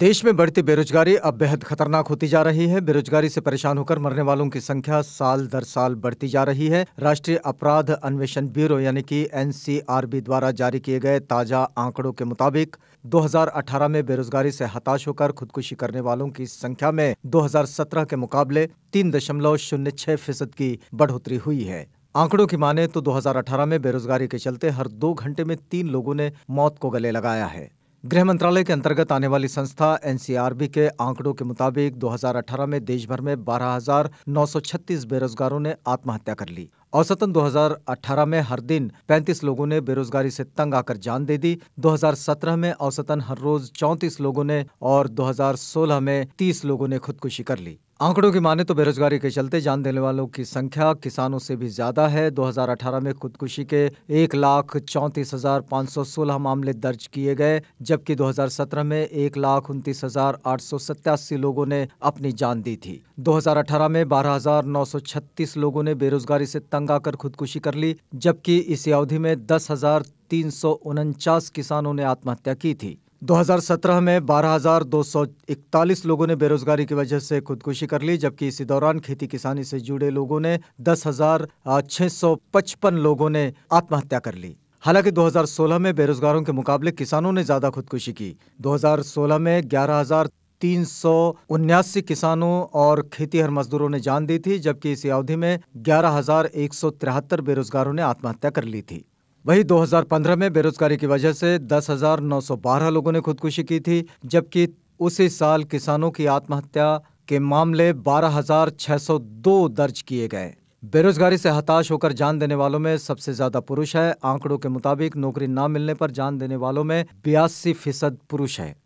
देश में बढ़ती बेरोजगारी अब बेहद खतरनाक होती जा रही है बेरोजगारी से परेशान होकर मरने वालों की संख्या साल दर साल बढ़ती जा रही है राष्ट्रीय अपराध अन्वेषण ब्यूरो यानी कि एनसीआरबी द्वारा जारी किए गए ताजा आंकड़ों के मुताबिक 2018 में बेरोजगारी से हताश होकर खुदकुशी करने वालों की संख्या में 2017 के मुकाबले तीन दशमलव शून्य छह फीसद की बढ़ोतरी हुई है आंकड़ों की माने तो 2018 में बेरोजगारी के चलते हर दो घंटे में तीन लोगों ने मौत को गले लगाया है गृह मंत्रालय के अंतर्गत आने वाली संस्था एनसीआरबी के आंकड़ों के मुताबिक 2018 में देश भर में 12,936 बेरोजगारों ने आत्महत्या कर ली औसतन 2018 में हर दिन 35 लोगों ने बेरोजगारी से तंग आकर जान दे दी 2017 में औसतन हर रोज 34 लोगों ने और 2016 में 30 लोगों ने खुदकुशी कर ली आंकड़ों की माने तो बेरोजगारी के चलते जान देने वालों की संख्या किसानों से भी ज्यादा है 2018 में खुदकुशी के एक लाख चौंतीस हजार पाँच सौ सोलह मामले दर्ज किए गए जबकि 2017 में एक लाख उनतीस हजार आठ सौ सत्तासी लोगों ने अपनी जान दी थी 2018 में बारह हजार नौ सौ छत्तीस लोगों ने बेरोजगारी से तंग आकर खुदकुशी कर ली जबकि इसी अवधि में दस हजार तीन सौ उनचास किसानों ने आत्महत्या की थी 2017 में 12,241 लोगों ने बेरोजगारी की वजह से खुदकुशी कर ली जबकि इसी दौरान खेती किसानी से जुड़े लोगों ने 10,655 लोगों ने आत्महत्या कर ली हालांकि 2016 में बेरोजगारों के मुकाबले किसानों ने ज्यादा खुदकुशी की 2016 में ग्यारह तीन सौ उन्यासी किसानों और खेतीहर मजदूरों ने जान दी थी जबकि इसी अवधि में ग्यारह हजार एक सौ तिहत्तर बेरोजगारों ने आत्महत्या कर ली थी वहीं 2015 में बेरोजगारी की वजह से 10,912 लोगों ने खुदकुशी की थी जबकि उसी साल किसानों की आत्महत्या के मामले 12,602 दर्ज किए गए बेरोजगारी से हताश होकर जान देने वालों में सबसे ज्यादा पुरुष है आंकड़ों के मुताबिक नौकरी न मिलने पर जान देने वालों में बयासी फीसद पुरुष है